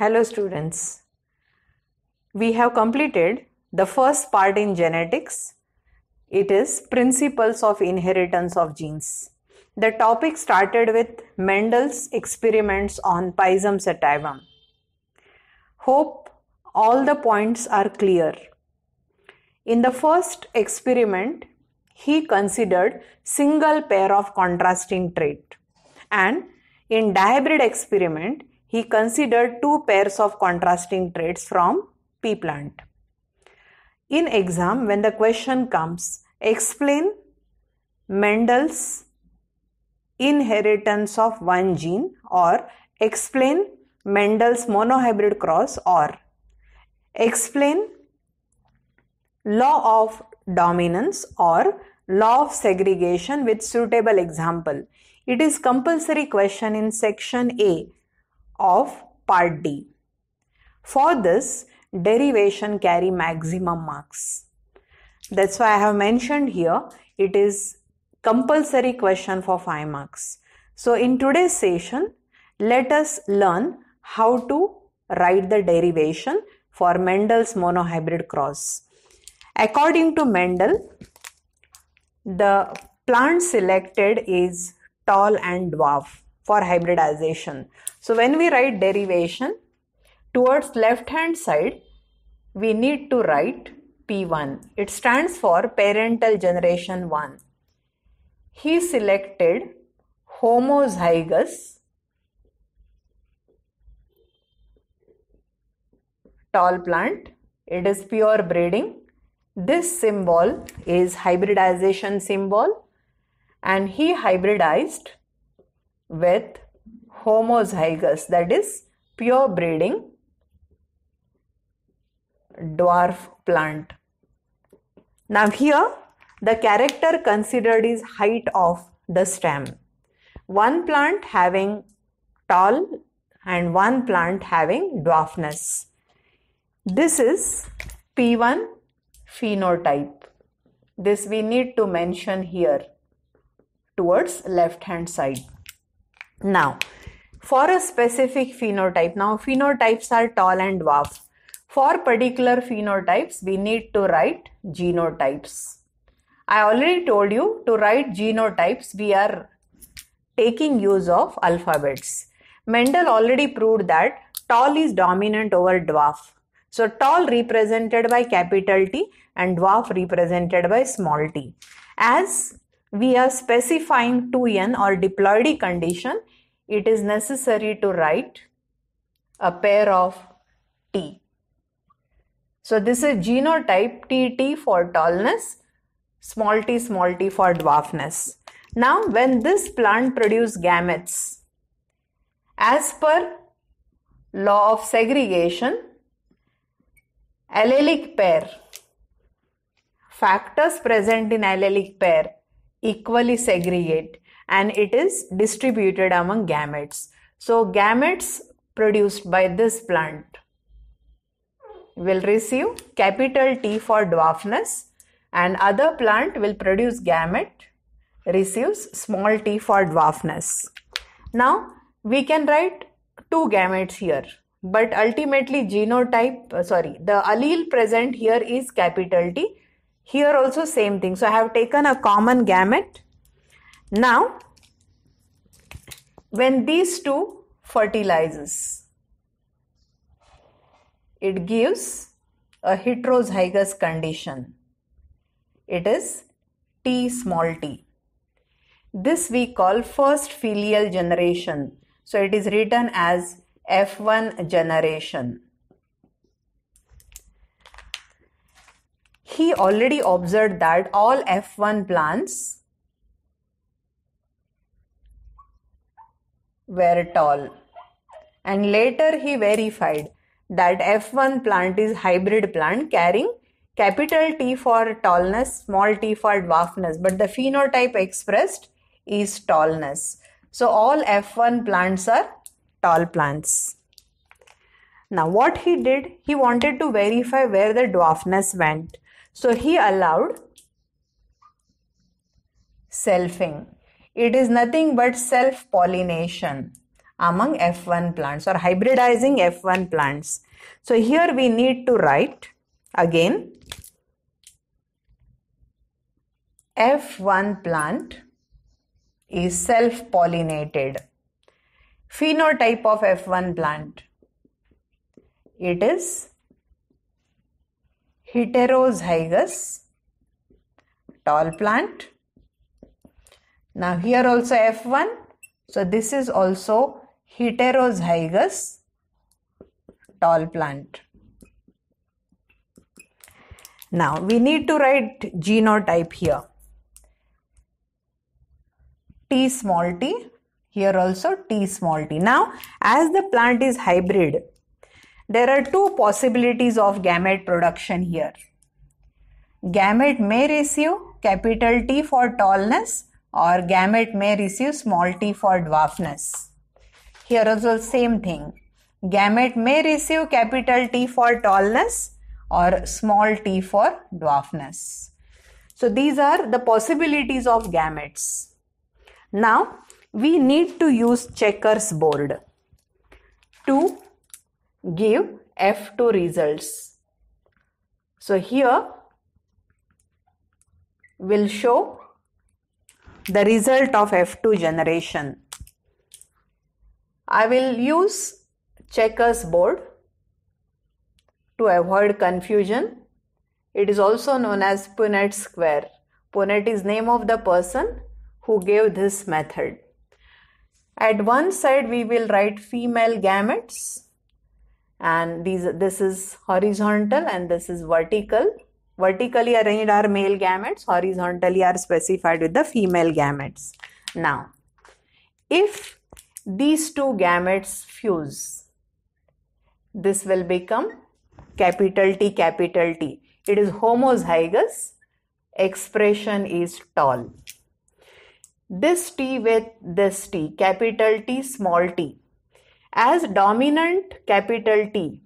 Hello students. We have completed the first part in genetics. It is principles of inheritance of genes. The topic started with Mendel's experiments on Pisum sativum. Hope all the points are clear. In the first experiment, he considered single pair of contrasting trait and in dihybrid experiment he considered two pairs of contrasting traits from pea plant. In exam, when the question comes, explain Mendel's inheritance of one gene or explain Mendel's monohybrid cross or explain law of dominance or law of segregation with suitable example. It is compulsory question in section A of part D. For this, derivation carry maximum marks. That's why I have mentioned here it is compulsory question for 5 marks. So in today's session, let us learn how to write the derivation for Mendel's monohybrid cross. According to Mendel, the plant selected is tall and dwarf for hybridization. So when we write derivation towards left hand side, we need to write P1. It stands for parental generation 1. He selected homozygous tall plant. It is pure breeding. This symbol is hybridization symbol and he hybridized with homozygous that is pure breeding dwarf plant. Now here the character considered is height of the stem. One plant having tall and one plant having dwarfness. This is P1 phenotype. This we need to mention here towards left hand side. Now, for a specific phenotype, now phenotypes are tall and dwarf. For particular phenotypes, we need to write genotypes. I already told you to write genotypes, we are taking use of alphabets. Mendel already proved that tall is dominant over dwarf. So tall represented by capital T and dwarf represented by small t. As we are specifying 2n or diploidy condition, it is necessary to write a pair of T. So this is genotype TT for tallness, small t small t for dwarfness. Now when this plant produces gametes, as per law of segregation, allelic pair, factors present in allelic pair equally segregate and it is distributed among gametes. So gametes produced by this plant will receive capital T for dwarfness and other plant will produce gamete receives small t for dwarfness. Now we can write two gametes here but ultimately genotype uh, sorry the allele present here is capital T here also same thing so I have taken a common gamete now, when these two fertilizes, it gives a heterozygous condition. It is T small t. This we call first filial generation. So it is written as F1 generation. He already observed that all F1 plants were tall. And later he verified that F1 plant is hybrid plant carrying capital T for tallness, small t for dwarfness, but the phenotype expressed is tallness. So all F1 plants are tall plants. Now what he did, he wanted to verify where the dwarfness went. So he allowed selfing it is nothing but self pollination among F1 plants or hybridizing F1 plants. So here we need to write again F1 plant is self pollinated. Phenotype of F1 plant it is heterozygous tall plant now here also F1. So this is also heterozygous tall plant. Now we need to write genotype here. T small t, here also T small t. Now as the plant is hybrid, there are two possibilities of gamete production here. Gamete may receive capital T for tallness or gamete may receive small t for dwarfness. Here also same thing. Gamete may receive capital T for tallness or small t for dwarfness. So these are the possibilities of gametes. Now we need to use checkers board to give F2 results. So here will show the result of F2 generation. I will use checkers board to avoid confusion. It is also known as Punnett square. Punnett is name of the person who gave this method. At one side we will write female gametes and these this is horizontal and this is vertical Vertically arranged are male gametes, horizontally are specified with the female gametes. Now, if these two gametes fuse, this will become capital T capital T. It is homozygous, expression is tall. This T with this T, capital T, small t, as dominant capital T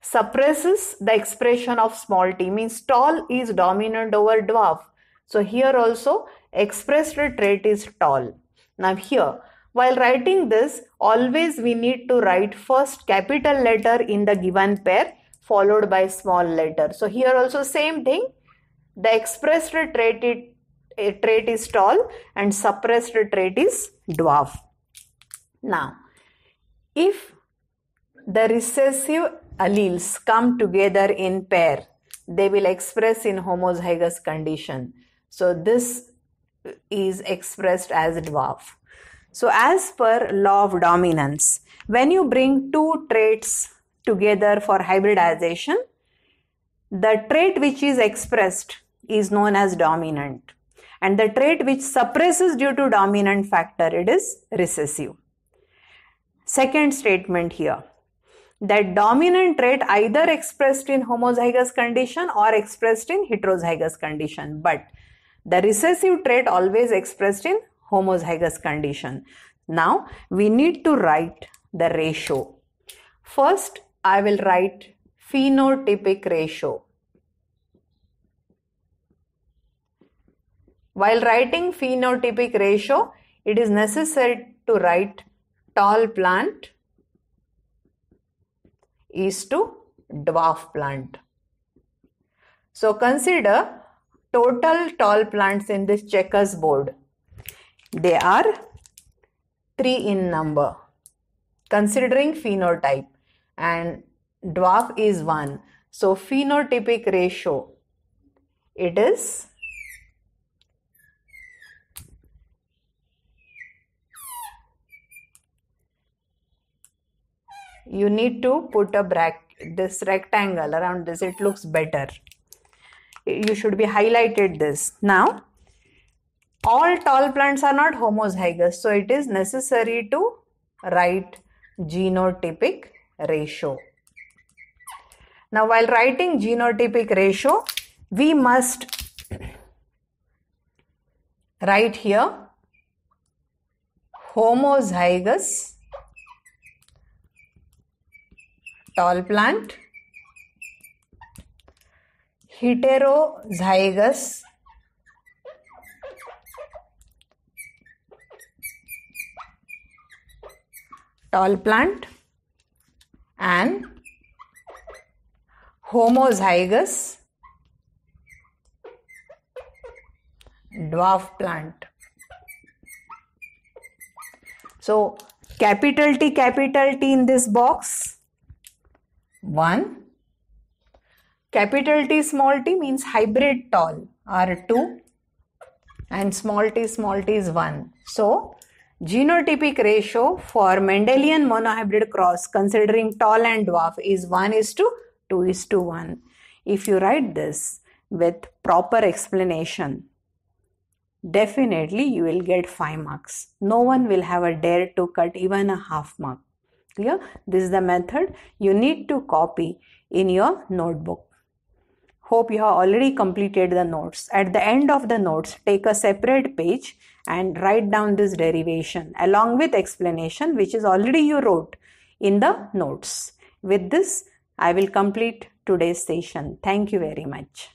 suppresses the expression of small t means tall is dominant over dwarf. So here also expressed trait is tall. Now here while writing this always we need to write first capital letter in the given pair followed by small letter. So here also same thing the expressed trait, it, trait is tall and suppressed trait is dwarf. Now if the recessive alleles come together in pair they will express in homozygous condition so this is expressed as dwarf so as per law of dominance when you bring two traits together for hybridization the trait which is expressed is known as dominant and the trait which suppresses due to dominant factor it is recessive second statement here that dominant trait either expressed in homozygous condition or expressed in heterozygous condition but the recessive trait always expressed in homozygous condition now we need to write the ratio first i will write phenotypic ratio while writing phenotypic ratio it is necessary to write tall plant is to dwarf plant. So consider total tall plants in this checkers board. They are 3 in number considering phenotype and dwarf is 1. So phenotypic ratio it is you need to put a bracket this rectangle around this it looks better you should be highlighted this now all tall plants are not homozygous so it is necessary to write genotypic ratio now while writing genotypic ratio we must write here homozygous tall plant heterozygous tall plant and homozygous dwarf plant. So, capital T, capital T in this box one, capital T small t means hybrid tall R two and small t small t is one. So genotypic ratio for Mendelian monohybrid cross considering tall and dwarf is 1 is to 2 is to 1. If you write this with proper explanation, definitely you will get 5 marks. No one will have a dare to cut even a half mark clear this is the method you need to copy in your notebook hope you have already completed the notes at the end of the notes take a separate page and write down this derivation along with explanation which is already you wrote in the notes with this i will complete today's session thank you very much